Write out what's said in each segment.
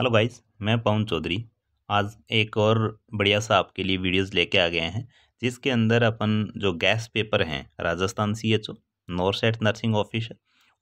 Hello guys मैं पवन चौधरी आज एक और बढ़िया सा आपके लिए वीडियोस लेके आ गए हैं जिसके अंदर अपन जो गैस पेपर हैं Rajasthan C H O NORCET nursing office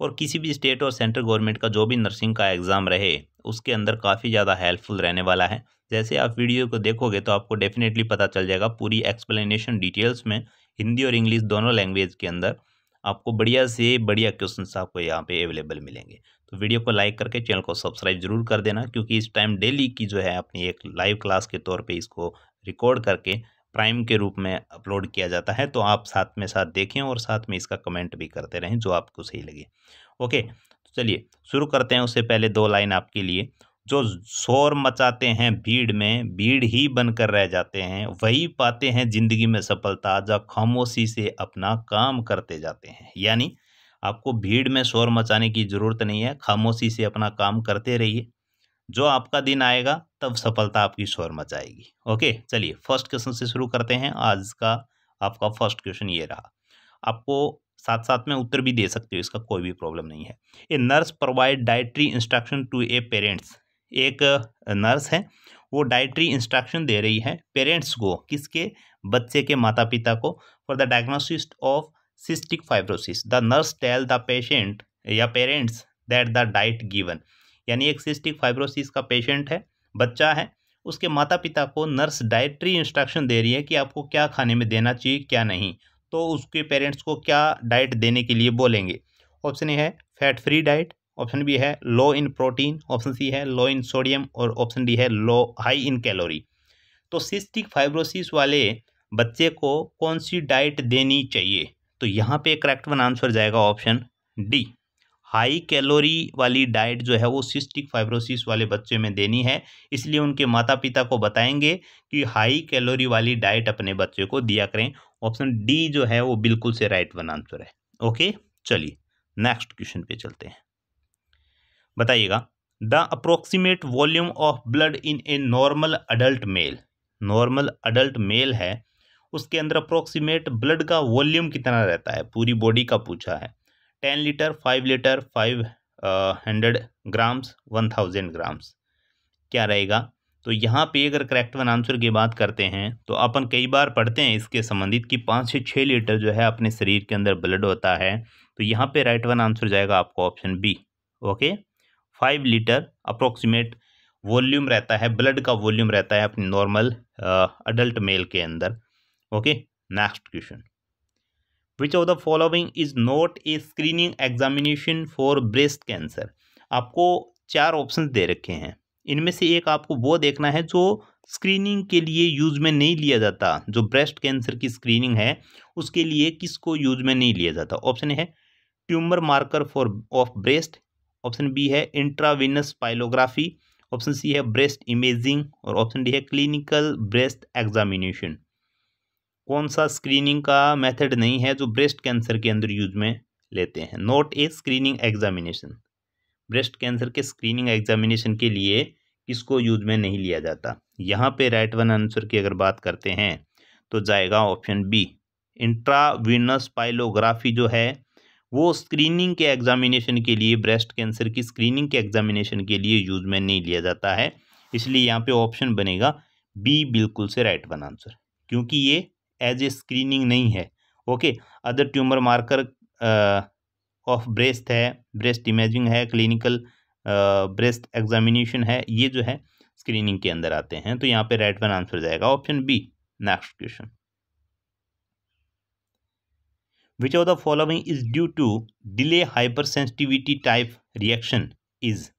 और किसी भी स्टेट और सेंट्रल गवर्नमेंट का जो भी नर्सिंग का एग्ज़ाम रहे उसके अंदर काफ़ी ज़्यादा हेल्पफुल रहने वाला है जैसे आप वीडियो को देखोगे तो आपको डेफिनेटली पता चल जाएगा पूरी एक्सप्लेनेशन डिटेल्स में हिंदी और इंग्लिश दोनों लैंग्वेज के अंदर आपको बढ़िया से बढ़िया क्वेश्चन आपको यहाँ पे अवेलेबल मिलेंगे तो वीडियो को लाइक करके चैनल को सब्सक्राइब जरूर कर देना क्योंकि इस टाइम डेली की जो है अपनी एक लाइव क्लास के तौर पे इसको रिकॉर्ड करके प्राइम के रूप में अपलोड किया जाता है तो आप साथ में साथ देखें और साथ में इसका कमेंट भी करते रहें जो आपको सही लगे ओके तो चलिए शुरू करते हैं उससे पहले दो लाइन आपके लिए जो शोर मचाते हैं भीड़ में भीड़ ही बनकर रह जाते हैं वही पाते हैं जिंदगी में सफलता जब खामोशी से अपना काम करते जाते हैं यानी आपको भीड़ में शोर मचाने की ज़रूरत नहीं है खामोशी से अपना काम करते रहिए जो आपका दिन आएगा तब सफलता आपकी शोर मचाएगी ओके चलिए फर्स्ट क्वेश्चन से शुरू करते हैं आज का आपका फर्स्ट क्वेश्चन ये रहा आपको साथ साथ में उत्तर भी दे सकते हो इसका कोई भी प्रॉब्लम नहीं है a nurse provide dietary instruction to a parents एक नर्स है वो डाइट्री इंस्ट्रक्शन दे रही है पेरेंट्स को किसके बच्चे के माता पिता को for the diagnosis of cystic fibrosis the nurse tell the patient या parents that the diet given यानी एक सिस्टिक फाइब्रोसिस का पेशेंट है बच्चा है उसके माता पिता को नर्स डाइट्री इंस्ट्रक्शन दे रही है कि आपको क्या खाने में देना चाहिए क्या नहीं तो उसके पेरेंट्स को क्या डाइट देने के लिए बोलेंगे ऑप्शन ए है fat free diet option B है low in protein option C है लो इन सोडियम और ऑप्शन डी है लो हाई इन कैलोरी तो सिस्टिक फाइब्रोसिस वाले बच्चे को कौन सी डाइट देनी चाहिए तो यहाँ पे करेक्ट वन आंसर जाएगा ऑप्शन डी हाई कैलोरी वाली डाइट जो है वो सिस्टिक फाइब्रोसिस वाले बच्चे में देनी है इसलिए उनके माता पिता को बताएंगे कि हाई कैलोरी वाली डाइट अपने बच्चे को दिया करें ऑप्शन डी जो है वो बिल्कुल से राइट वन आंसर है ओके चलिए नेक्स्ट क्वेश्चन पे चलते हैं बताइएगा the approximate volume of blood in a normal adult male normal adult male है उसके अंदर अप्रोक्सीमेट ब्लड का वॉल्यूम कितना रहता है पूरी बॉडी का पूछा है ten litre five litre five hundred grams one thousand grams क्या रहेगा तो यहाँ पे अगर करेक्ट वन आंसर की बात करते हैं तो अपन कई बार पढ़ते हैं इसके संबंधित कि पाँच से छः लीटर जो है अपने शरीर के अंदर ब्लड होता है तो यहाँ पे राइट वन आंसर जाएगा आपको option B okay five litre approximate volume रहता है ब्लड का वॉल्यूम रहता है अपने नॉर्मल अडल्ट मेल के अंदर okay next question which of the following is not a screening examination for breast cancer आपको चार ऑप्शन दे रखे हैं इनमें से एक आपको वो देखना है जो स्क्रीनिंग के लिए यूज़ में नहीं लिया जाता जो ब्रेस्ट कैंसर की स्क्रीनिंग है उसके लिए किसको यूज़ में नहीं लिया जाता ऑप्शन है tumour marker for of breast option B है इंट्राविनस पाइलोग्राफी ऑप्शन सी है ब्रेस्ट इमेजिंग और ऑप्शन डी है क्लिनिकल ब्रेस्ट एग्जामिनेशन कौन सा स्क्रीनिंग का मेथड नहीं है जो ब्रेस्ट कैंसर के अंदर यूज में लेते हैं not a screening examination breast cancer के स्क्रीनिंग एग्जामिनेशन के लिए किसको यूज में नहीं लिया जाता यहाँ पे राइट वन आंसर की अगर बात करते हैं तो जाएगा ऑप्शन बी इंट्रावीनस पाइलोग्राफी जो है वो स्क्रीनिंग के एग्जामिनेशन के लिए ब्रेस्ट कैंसर की स्क्रीनिंग के एग्जामिनेशन के लिए यूज में नहीं लिया जाता है इसलिए यहाँ पे ऑप्शन बनेगा बी बिल्कुल से राइट वन आंसर क्योंकि ये एज ए स्क्रीनिंग नहीं है okay other tumour marker of breast है ब्रेस्ट इमेजिंग है क्लिनिकल ब्रेस्ट एग्जामिनेशन है ये जो है स्क्रीनिंग के अंदर आते हैं तो यहाँ पे राइट वन आंसर जाएगा option B next question of the following is due to delay hypersensitivity type reaction is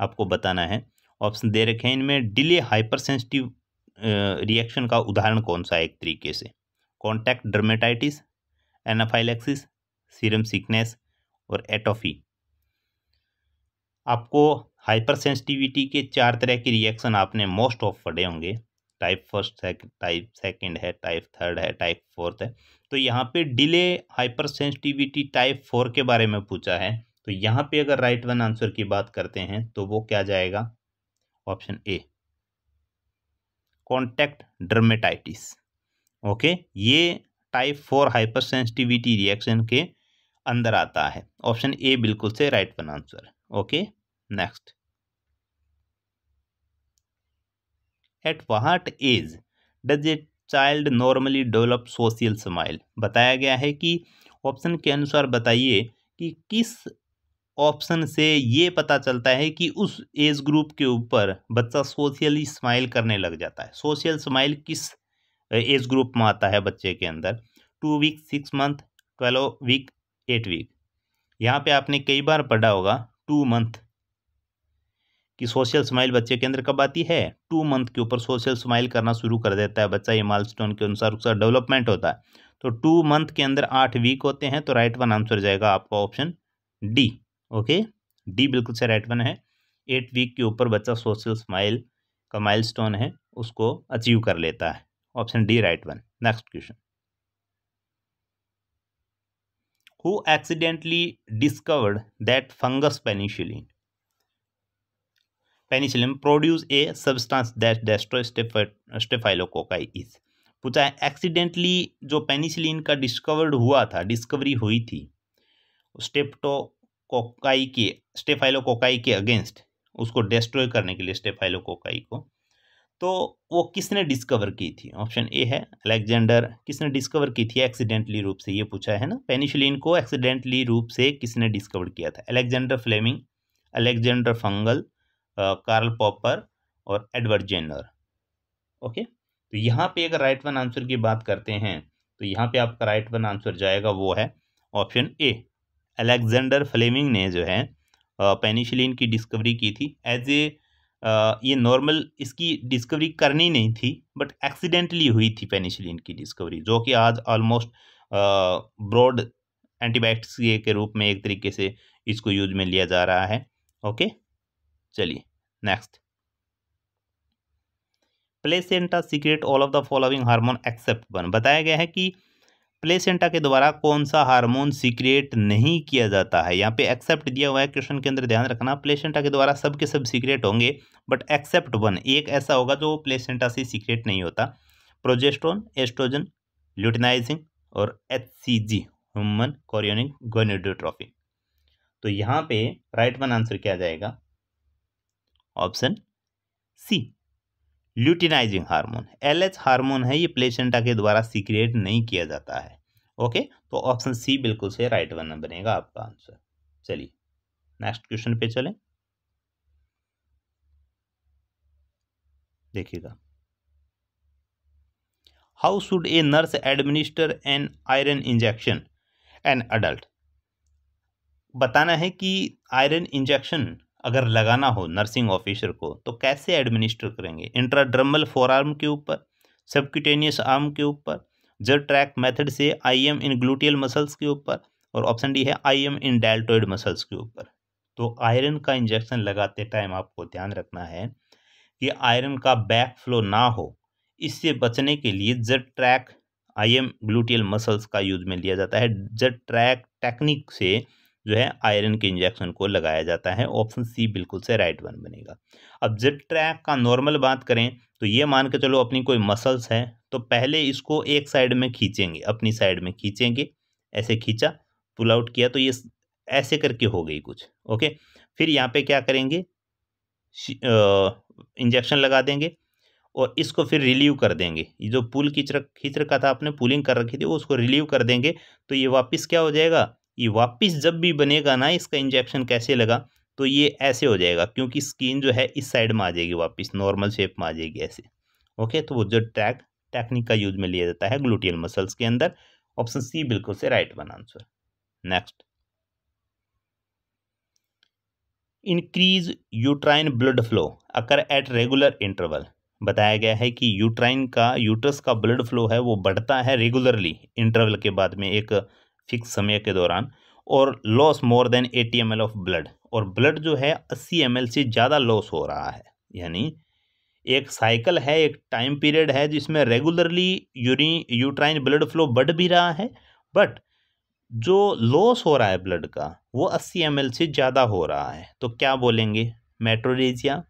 आपको बताना है ऑप्शन दे रखे हैं इनमें डिले हाइपर सेंसिटिव रिएक्शन का उदाहरण कौन सा है एक तरीके से contact dermatitis anaphylaxis serum sickness और एटोफी आपको हाइपर सेंसिटिविटी के चार तरह के रिएक्शन आपने मोस्ट ऑफ पढ़े होंगे टाइप फर्स्ट है टाइप सेकंड है टाइप थर्ड है टाइप फोर्थ है तो यहाँ पे delay hypersensitivity type four के बारे में पूछा है तो यहाँ पे अगर राइट वन आंसर की बात करते हैं तो वो क्या जाएगा option A contact dermatitis okay ये टाइप फोर हाइपरसेंसिटिविटी रिएक्शन के अंदर आता है ऑप्शन ए बिल्कुल से right one answer okay next at what age does a child normally develop social smile बताया गया है कि ऑप्शन के अनुसार बताइए कि किस ऑप्शन से ये पता चलता है कि उस एज ग्रुप के ऊपर बच्चा सोशली स्माइल करने लग जाता है सोशल स्माइल किस एज ग्रुप में आता है बच्चे के अंदर two week six month twelve week eight week यहाँ पे आपने कई बार पढ़ा होगा टू मंथ कि सोशल स्माइल बच्चे के अंदर कब आती है टू मंथ के ऊपर सोशल स्माइल करना शुरू कर देता है बच्चा ये माइल के अनुसार उसका डेवलपमेंट होता है तो टू मंथ के अंदर आठ वीक होते हैं तो राइट वन आंसर जाएगा आपका ऑप्शन डी ओके डी बिल्कुल से राइट वन है एट वीक के ऊपर बच्चा सोशल स्माइल का माइलस्टोन है उसको अचीव कर लेता है option D right one next question who accidentally discovered that fungus penicillin penicillin produce a substance that destroy staphylococci is पूछा है एक्सीडेंटली जो पेनिसिलिन का डिस्कवर्ड हुआ था डिस्कवरी हुई थी स्टेप्टो कोकाई के स्टेफाइलो कोकाई के अगेंस्ट उसको डिस्ट्रॉय करने के लिए स्टेफाइलो कोकाई को तो वो किसने डिस्कवर की थी ऑप्शन ए है अलेक्जेंडर किसने डिस्कवर की थी एक्सीडेंटली रूप से ये पूछा है ना पेनिसिलिन को एक्सीडेंटली रूप से किसने डिस्कवर किया था Alexander Fleming Alexander fungal Karl Popper और एडवर्ड जेनर ओके तो यहाँ पे अगर राइट वन आंसर की बात करते हैं तो यहाँ पे आपका राइट वन आंसर जाएगा वो है ऑप्शन ए अलेक्जेंडर फ्लेमिंग ने जो है पेनिसिलिन की डिस्कवरी की थी एज ए ये नॉर्मल इसकी डिस्कवरी करनी नहीं थी बट एक्सीडेंटली हुई थी पेनिसिलिन की डिस्कवरी जो कि आज ऑलमोस्ट ब्रॉड एंटीबायोटिक्स के रूप में एक तरीके से इसको यूज में लिया जा रहा है ओके चलिए next placenta secrete all of the following hormone except one बताया गया है कि प्लेसेंटा के द्वारा कौन सा हार्मोन सीक्रेट नहीं किया जाता है यहाँ पे एक्सेप्ट दिया हुआ है क्वेश्चन के अंदर ध्यान रखना प्लेसेंटा के द्वारा सब के सब सीक्रेट होंगे बट एक्सेप्ट वन एक ऐसा होगा जो प्लेसेंटा से सीक्रेट नहीं होता प्रोजेस्ट्रोन एस्ट्रोजन ल्यूटिनाइजिंग और H C G human chorionic gonadotropin तो यहाँ पे राइट वन आंसर क्या जाएगा option C luteinizing hormone H hormone है ये प्लेसेंटा के द्वारा सीक्रेट नहीं किया जाता है ओके तो ऑप्शन सी बिल्कुल से राइट वन बनेगा आपका आंसर चलिए नेक्स्ट क्वेश्चन पे चलें देखिएगा how should a nurse administer an iron injection an adult बताना है कि आयरन इंजेक्शन अगर लगाना हो नर्सिंग ऑफिसर को तो कैसे एडमिनिस्टर करेंगे इंट्राड्रमल आर्म के ऊपर सबक्यूटेनियस आर्म के ऊपर जर ट्रैक मेथड से I M in gluteal muscles के ऊपर और ऑप्शन डी है I M in deltoid muscles के ऊपर तो आयरन का इंजेक्शन लगाते टाइम आपको ध्यान रखना है कि आयरन का बैक फ्लो ना हो इससे बचने के लिए Z track I M gluteal muscles का यूज में लिया जाता है जर ट्रैक टेक्निक से जो है आयरन के इंजेक्शन को लगाया जाता है ऑप्शन सी बिल्कुल से राइट वन बनेगा अब जिप ट्रैक का नॉर्मल बात करें तो ये मान के चलो अपनी कोई मसल्स है तो पहले इसको एक साइड में खींचेंगे अपनी साइड में खींचेंगे ऐसे खींचा पुल आउट किया तो ये ऐसे करके हो गई कुछ ओके फिर यहाँ पे क्या करेंगे इंजेक्शन लगा देंगे और इसको फिर रिलीव कर देंगे ये जो पुल खींच रख खींच रखा था आपने पुलिंग कर रखी थी वो उसको रिलीव कर देंगे तो ये वापस क्या हो जाएगा ये वापस जब भी बनेगा ना इसका इंजेक्शन कैसे लगा तो ये ऐसे हो जाएगा क्योंकि स्किन जो है इस साइड में आ जाएगी वापस नॉर्मल शेप में आ जाएगी ऐसे ओके तो वो जो ट्रैक टेक्निक का यूज में लिया जाता है ग्लूटियल मसल्स के अंदर ऑप्शन सी बिल्कुल से right one answer next increase uterine blood flow occur at regular interval बताया गया है कि यूट्राइन का यूट्रस का ब्लड फ्लो है वो बढ़ता है रेगुलरली इंटरवल के बाद में एक फिक्स समय के दौरान और loss more than 80 M of blood और ब्लड जो है 80 एम से ज़्यादा लॉस हो रहा है यानी एक साइकिल है एक टाइम पीरियड है जिसमें regularly urine uterine blood flow बढ़ भी रहा है बट जो लॉस हो रहा है ब्लड का वो 80 एम से ज़्यादा हो रहा है तो क्या बोलेंगे मेट्रोरेजिया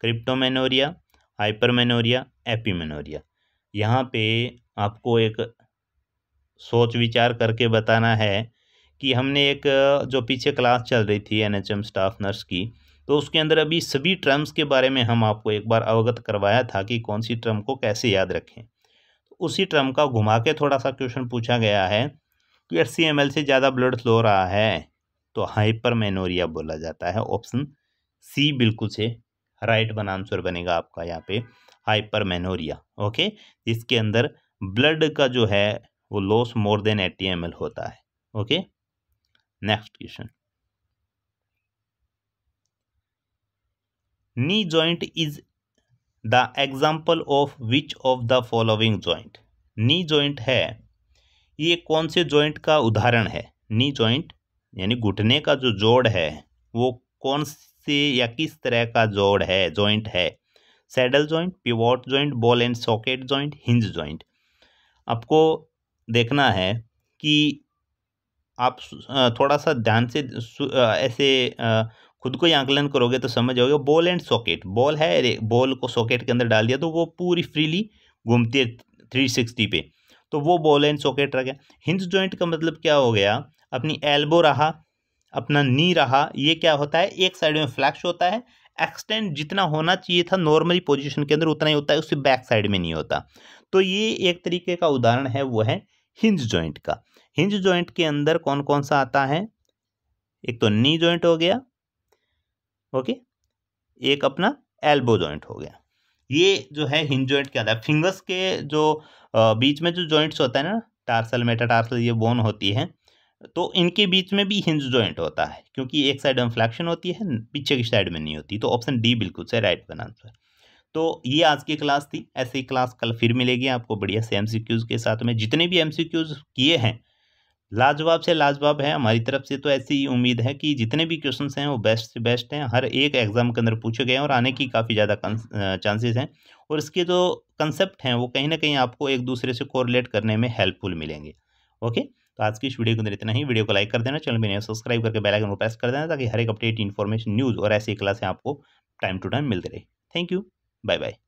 क्रिप्टोमेनोरिया हाइपरमेनोरिया एपीमेनोरिया यहाँ पे आपको एक सोच विचार करके बताना है कि हमने एक जो पीछे क्लास चल रही थी एनएचएम स्टाफ नर्स की तो उसके अंदर अभी सभी टर्म्स के बारे में हम आपको एक बार अवगत करवाया था कि कौन सी टर्म को कैसे याद रखें उसी टर्म का घुमा के थोड़ा सा क्वेश्चन पूछा गया है कि एस से ज़्यादा ब्लड फ्लो रहा है तो हाइपर बोला जाता है ऑप्शन सी बिल्कुल से राइट बना आंसर बनेगा आपका यहाँ पे हाइपर ओके जिसके अंदर ब्लड का जो है वो loss more than eighty M होता है okay next question knee joint is the example of which of the following joint knee joint है ये कौन से जॉइंट का उदाहरण है नी जॉइंट यानी घुटने का जो जोड़ है वो कौन से या किस तरह का जोड़ है जॉइंट है saddle joint pivot joint ball and socket joint hinge joint आपको देखना है कि आप थोड़ा सा ध्यान से ऐसे खुद को ही आंकलन करोगे तो समझ जाओगे बॉल एंड सॉकेट बॉल है बॉल को सॉकेट के अंदर डाल दिया तो वो पूरी फ्रीली घूमती है थ्री सिक्सटी पे तो वो बॉल एंड सॉकेट रह गया हिंज जॉइंट का मतलब क्या हो गया अपनी एल्बो रहा अपना नी रहा ये क्या होता है एक साइड में फ्लैक्स होता है एक्सटेंड जितना होना चाहिए था नॉर्मली पोजिशन के अंदर उतना ही होता है उससे बैक साइड में नहीं होता तो ये एक तरीके का उदाहरण है वो है हिंज जॉइंट का हिंज जॉइंट के अंदर कौन कौन सा आता है एक तो नी जॉइंट हो गया ओके एक अपना एल्बो जॉइंट हो गया ये जो है हिंज जॉइंट क्या है फिंगर्स के जो बीच में जो जॉइंट्स होता है ना टार्सल मेटाटार्सल ये बोन होती है तो इनके बीच में भी हिंज जॉइंट होता है क्योंकि एक साइड में फ्लैक्शन होती है पीछे की साइड में नहीं होती तो ऑप्शन डी बिल्कुल से राइट बना आंसर तो ये आज की क्लास थी ऐसी क्लास कल फिर मिलेगी आपको बढ़िया से एम के साथ में जितने भी एम किए हैं लाजवाब से लाजवाब है हमारी तरफ से तो ऐसी ही उम्मीद है कि जितने भी क्वेश्चंस हैं वो बेस्ट से बेस्ट हैं हर एक एग्ज़ाम के अंदर पूछे गए हैं और आने की काफ़ी ज़्यादा चांसेस हैं और इसके जो कंसेप्ट हैं वो कहीं ना कहीं आपको एक दूसरे से कोरिलेट करने में हेल्पफुल मिलेंगे ओके तो आज की इस वीडियो के अंदर इतना ही वीडियो को लाइक कर देना चैनल पर सब्सक्राइब करके बैलाइकन को प्रेस कर देना ताकि हर एक अपडेट इन्फॉर्मेशन न्यूज़ और ऐसी क्लासें आपको टाइम टू टाइम मिलती रहे थैंक यू Bye bye.